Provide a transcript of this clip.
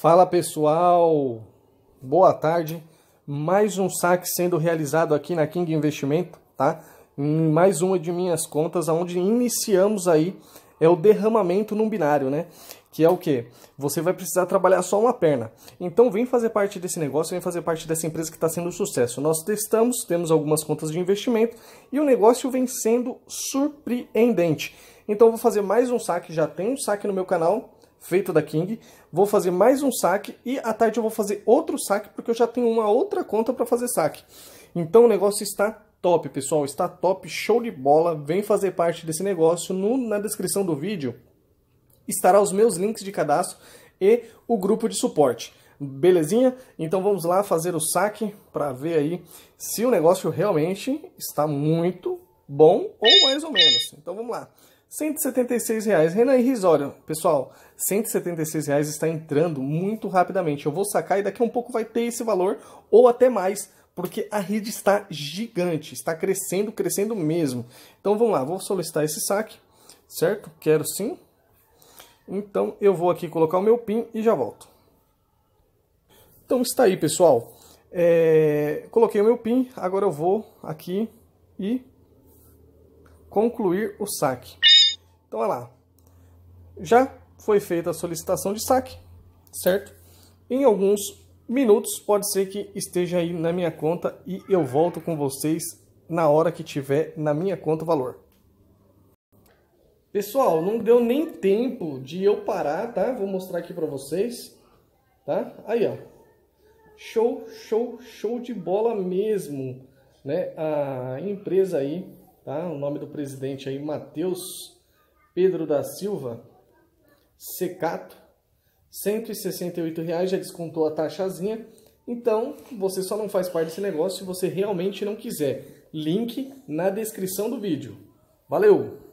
Fala pessoal, boa tarde. Mais um saque sendo realizado aqui na King Investimento, tá? Em mais uma de minhas contas, onde iniciamos aí é o derramamento num binário, né? Que é o que? Você vai precisar trabalhar só uma perna. Então vem fazer parte desse negócio, vem fazer parte dessa empresa que está sendo um sucesso. Nós testamos, temos algumas contas de investimento e o negócio vem sendo surpreendente. Então vou fazer mais um saque, já tem um saque no meu canal feito da King. Vou fazer mais um saque e à tarde eu vou fazer outro saque porque eu já tenho uma outra conta para fazer saque. Então o negócio está top, pessoal. Está top, show de bola. Vem fazer parte desse negócio. No, na descrição do vídeo estará os meus links de cadastro e o grupo de suporte. Belezinha? Então vamos lá fazer o saque para ver aí se o negócio realmente está muito bom ou mais ou menos. Então vamos lá. 176 reais, Renan irrisório, pessoal, 176 reais está entrando muito rapidamente, eu vou sacar e daqui a um pouco vai ter esse valor ou até mais, porque a rede está gigante, está crescendo, crescendo mesmo. Então vamos lá, vou solicitar esse saque, certo? Quero sim. Então eu vou aqui colocar o meu PIN e já volto. Então está aí pessoal, é... coloquei o meu PIN, agora eu vou aqui e concluir o saque. Então, olha lá. Já foi feita a solicitação de saque, certo? Em alguns minutos, pode ser que esteja aí na minha conta e eu volto com vocês na hora que tiver na minha conta o valor. Pessoal, não deu nem tempo de eu parar, tá? Vou mostrar aqui para vocês, tá? Aí, ó. Show, show, show de bola mesmo, né? A empresa aí, tá? O nome do presidente aí, Matheus Pedro da Silva, Secato, R$ 168,00, já descontou a taxazinha. Então, você só não faz parte desse negócio se você realmente não quiser. Link na descrição do vídeo. Valeu!